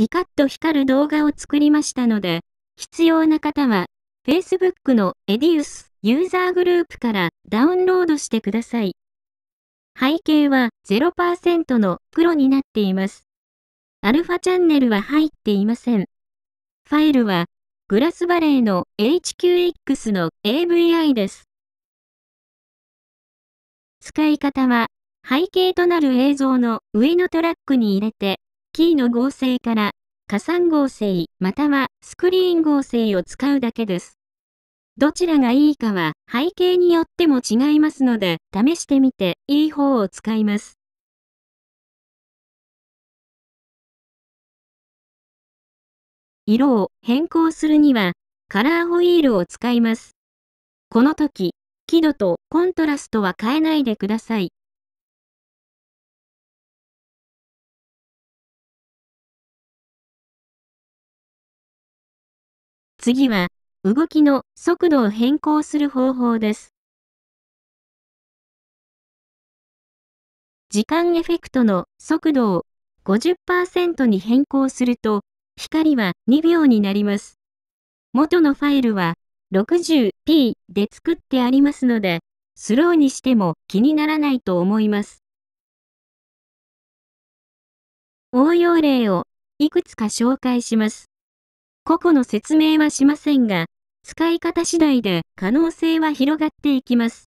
ピカッと光る動画を作りましたので、必要な方は、Facebook のエディウスユーザーグループからダウンロードしてください。背景は0%の黒になっています。アルファチャンネルは入っていません。ファイルはグラスバレーの HQX の AVI です。使い方は背景となる映像の上のトラックに入れてキーの合成から、加算合成またはスクリーン合成を使うだけです。どちらがいいかは背景によっても違いますので、試してみていい方を使います。色を変更するには、カラーホイールを使います。この時、輝度とコントラストは変えないでください。次は、動きの速度を変更する方法です。時間エフェクトの速度を50%に変更すると、光は2秒になります。元のファイルは 60p で作ってありますので、スローにしても気にならないと思います。応用例をいくつか紹介します。個々の説明はしませんが、使い方次第で可能性は広がっていきます。